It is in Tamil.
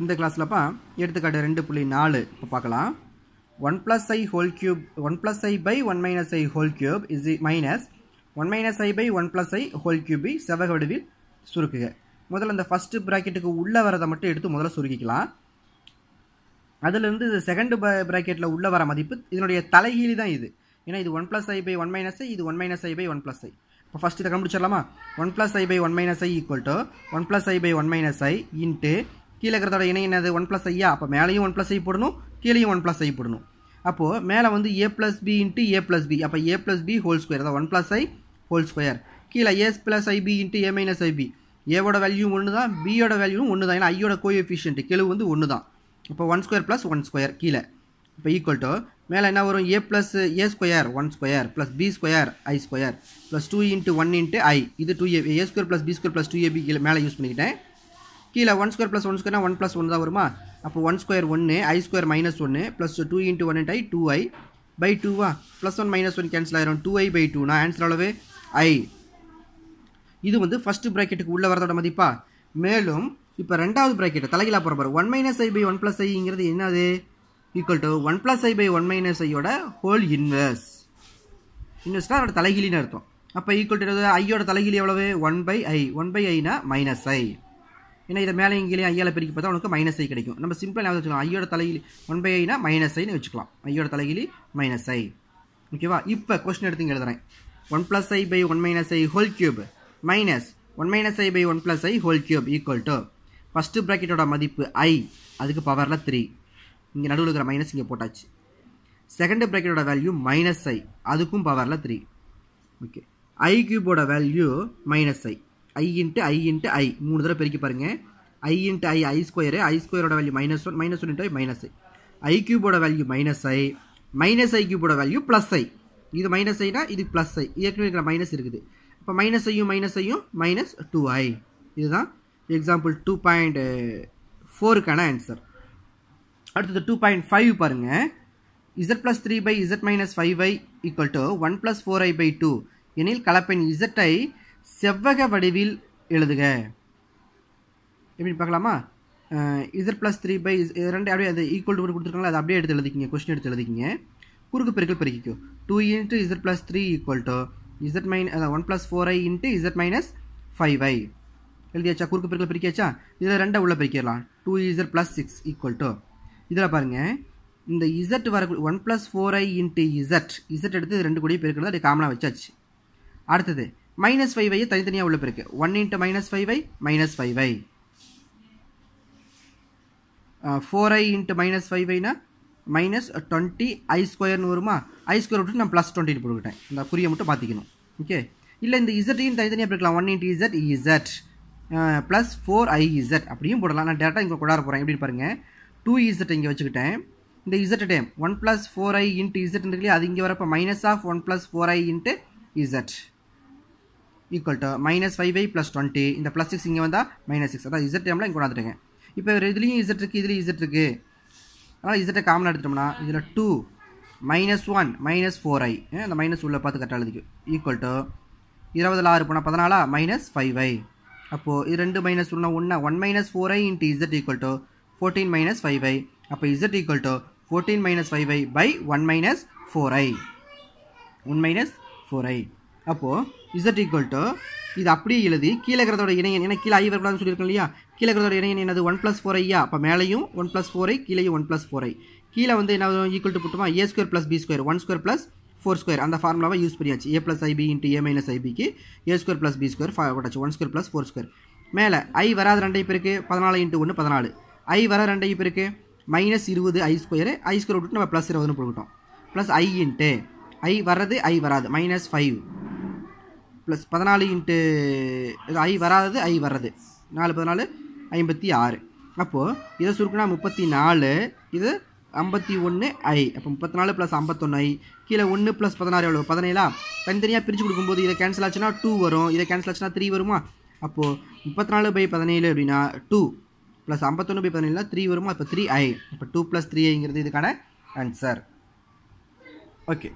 இந்த கிளாஸில்ப்பா எடுத்துக்காட்டு ரெண்டு புள்ளி நாலு இப்போ பார்க்கலாம் one plus i whole cube one plus i by one minus i whole cube is minus one minus i by one plus i whole கியூபை செவக வடிவில் சுருக்குக முதல்ல இந்த ஃபஸ்ட்டு ப்ராக்கெட்டுக்கு உள்ளே வரதை மட்டும் எடுத்து முதல்ல சுருக்கிக்கலாம் அதுலேருந்து இது செகண்ட் ப்ராக்கெட்டில் உள்ளே வர மதிப்பு இதனுடைய தலைகீழி தான் இது ஏன்னா இது one plus i by one minus i இது one minus i by one plus i இப்போ ஃபஸ்ட்டு இதை கண்டுபிடிச்சிடலாமா one plus i by one minus i equal to one plus i by one minus i into கீழே இருக்கிறதோட இணை என்னது ஒன் ப்ளஸ் ஐயா அப்போ மேலேயும் ஒன் ப்ளஸ் ஐ போடணும் கீழேயும் ஒன் ப்ளஸ் ஐ போடணும் அப்போது மேலே வந்து a plus b into a plus b அப்போ a plus b whole square அதான் one plus i whole square கீழே a plus i b into A minus i b ஏவோட வேல்யூ ஒன்று தான் பியோட வேல்யூவும் ஒன்று தான் ஏன்னா ஐயோட கோ எஃபிஷியன்ட் கெழு வந்து ஒன்று தான் இப்போ one square plus one square கீழே இப்போ ஈக்குவல் டு மேலே என்ன வரும் a plus a square one square plus B square i square plus two into one into i இது two a a square plus B square plus two a b கீழே மேலே யூஸ் பண்ணிக்கிட்டேன் கீழே ஒன் ஸ்கொயர் ப்ளஸ் ஒன் ஸ்கொயர்னா ஒன் ப்ளஸ் ஒன் தான் வருமா அப்போ ஒன் ஸ்கொயர் ஒன்று ஐ ஸ்கொயர் மைனஸ் ஒன்று plus two into one i two i by டூவா plus one minus one cancel ஆயிரும் டூ ஐ பை டூனா ஆன்சர் அளவு ஐ இது வந்து ஃபஸ்ட் ப்ராக்கெட்டுக்கு உள்ளே வரதோட மதிப்பா மேலும் இப்போ ரெண்டாவது ப்ராக்கெட்டு தலைகிலா போகிற பாரு one minus i by one plus ஐங்கிறது என்னது equal to one plus i by one minus ஐயோட ஹோல் இன்வெர்ஸ் இன்வெர்ஸ்னால் அதோட தலைகிலின்னு அர்த்தம் அப்போ ஈக்குவல் டு ஐயோட தலைகிலி எவ்வளவு one by i one by ஐனா மைனஸ் ஐ ஏன்னா இதை மேலே இங்கேயே ஐயால பிரிக்க பார்த்தா உனக்கு மைனஸ் ஐ கிடைக்கும் நம்ம சிம்பிளாக ஞாபகம் வச்சுக்கலாம் ஐயோட தலையில் ஒன் பை ஐனா மைனஸ் ஐன்னு வச்சுக்கலாம் ஐயோட தலையிலி மைனஸ் ஐ ஓகேவா இப்போ கொஸ்டின் எடுத்து இங்கே எழுதுறேன் one plus i by one minus i whole cube minus one minus i by one plus i whole cube equal to first ப்ராக்கெட்டோட மதிப்பு ஐ அதுக்கு பவரில் த்ரீ இங்கே நடுவில் இருக்கிற மைனஸ் இங்கே போட்டாச்சு செகண்ட் ப்ராக்கெட்டோட வேல்யூ மைனஸ் ஐ அதுக்கும் பவரில் த்ரீ ஓகே ஐ கியூபோட value minus i i into i into i மூணு தடவை பெருக்கி பாருங்கள் ஐ into I I square i ஸ்கொயரோட value minus one minus one into minus i i கியூபோட value minus i minus i கியூபோட வேல்யூ ப்ளஸ் ஐ இது மைனஸ் ஐனா இது ப்ளஸ் ஐ ஏற்கனவே இருக்கிற மைனஸ் இருக்குது இப்போ மைனஸ் ஐயும் மைனஸ் ஐயும் மைனஸ் டூ ஐ இதுதான் எக்ஸாம்பிள் டூ பாயிண்ட் ஃபோருக்கான ஆன்சர் அடுத்தது டூ பாயிண்ட் ஃபைவ் பாருங்கள் z plus three by z minus five i equal to one plus four i by two எனில் கலப்பெண் இசட் ஐ செவ்வக வடிவில் எழுதுக எப்படி பார்க்கலாமா இசர் ப்ளஸ் த்ரீ பை இது ரெண்டு அப்படியே அது ஈக்குவல் டு கொடுத்துருக்காங்களா அதை அப்படியே எடுத்து எழுதிக்கிங்க கொஸ்டின் எடுத்து எழுதிக்கிங்க குறுக்கு பெருக்கல் பெருக்கிக்கோ two into z plus three equal to z மைன் அதான் one plus four i into z minus five i எழுதியாச்சா குறுக்கு பெருக்கல் பிரிக்காச்சா இதில் ரெண்டை உள்ளே பிரிக்கலாம் two z plus six equal to இதில் பாருங்கள் இந்த இசட் வர one plus four i into z z எடுத்து ரெண்டு கூடிய பெருக்கிறது அது காமனாக வச்சாச்சு அடுத்தது மைனஸ் ஃபைவ் தனித்தனியாக உள்ள பிறகு one into minus five i minus five i four i into minus five ஐனா மைனஸ் டுவெண்ட்டி ஐ ஸ்கொயர்னு வருமா ஐ ஸ்கொயர் விட்டு நான் ப்ளஸ் டுவெண்ட்டின்னு போட்டுக்கிட்டேன் இந்த குறியை மட்டும் பார்த்திக்கணும் ஓகே இல்லை இந்த இசட்டையும் தனித்தனியாக பிறக்கலாம் one into z z e, plus four i z e, அப்படியும் போடலாம் நான் டேரெக்டாக இங்கே கொண்டாட போகிறேன் எப்படின்னு பாருங்கள் டூ இசட் e, இங்கே வச்சுக்கிட்டேன் இந்த இசட் டேம் one plus four i into z இருக்குல்லையே அது இங்கே வரப்போ minus of one plus four i into z equal to minus five i plus twenty இந்த ப்ளஸ் சிக்ஸ் இங்கே வந்தால் மைனஸ் சிக்ஸ் அதான் இசட் டைமில் இங்கே கொண்டாந்துருங்க இப்போ இதுலேயும் இசட் இருக்குது இதுலேயும் இசட் இருக்குது அதனால் இசட்டை காமன் எடுத்துட்டோம்னா இதில் two minus one minus four i அந்த மைனஸ் உள்ளே பார்த்து கரெக்டாக எழுதிக்கும் ஈக்குவல் டு இருபதில் ஆறு போனால் பதினாலா மைனஸ் ஃபைவ் ஐ அப்போது இது ரெண்டு மைனஸ் ஒன்றா ஒன்றா one minus four i into z equal to fourteen minus five i அப்போ z equal to fourteen minus five i by one minus four i one minus four i அப்போது இசட் ஈக்குவல் டு இது அப்படியே எழுதி கீழே இருக்கிறதோட இணையன் ஏன்னா கீழே ஐ வரக்கூடாதுன்னு சொல்லியிருக்கோம் இல்லையா கீழே இருக்கிறதோட இணையன் என்னது ஒன் ப்ளஸ் ஃபோர் ஐயா அப்போ மேலேயும் ஒன் ப்ளஸ் ஃபோர் ஐ கீழேயும் ஒன் ப்ளஸ் ஃபோர் ஐ கீழே வந்து என்ன ஈக்குவல் டு போட்டுமா A square plus B square one square plus four square அந்த ஃபார்முலாவை யூஸ் பண்ணியாச்சு A plus i b into A minus ஐபிக்கு A square plus B square ஃபா கொடாச்சு one square plus four square மேலே ஐ வராத ரெண்டை பேருக்கு பதினாலு இன்ட்டு ஒன்று பதினாலு ஐ வர ரெண்டை பேருக்கு மைனஸ் இருபது ஐ ஸ்கொயர் ஐ ஸ்கொயர் விட்டுட்டு நம்ம ப்ளஸ் இருபதுன்னு போட்டுக்கிட்டோம் ப்ளஸ் ஐ இன்ட்டு ஐ வர்றது ஐ வராது மைனஸ் ஃபைவ் ப்ளஸ் பதினாலு இன்ட்டு இது ஐ வராதது ஐ வர்றது நாலு பதினாலு ஐம்பத்தி ஆறு அப்போது இதை சுருக்கினா முப்பத்தி நாலு இது ஐம்பத்தி ஒன்று ஐ அப்போ முப்பத்தி நாலு ப்ளஸ் ஐம்பத்தொன்று ஐ கீழே ஒன்று ப்ளஸ் பதினாறு எவ்வளோ பதினேழா தனித்தனியாக பிரித்து கொடுக்கும்போது இதை கேன்சல் ஆச்சுன்னா டூ வரும் இதை கேன்சல் ஆச்சுன்னா த்ரீ வருமா அப்போது முப்பத்தி நாலு பை பதினேழு அப்படின்னா டூ ப்ளஸ் ஐம்பத்தொன்று பை பதினேழுனா த்ரீ வருமா இப்போ த்ரீ ஐ இப்போ டூ ப்ளஸ் த்ரீ ஐங்கிறது இதுக்கான ஆன்சர் ஓகே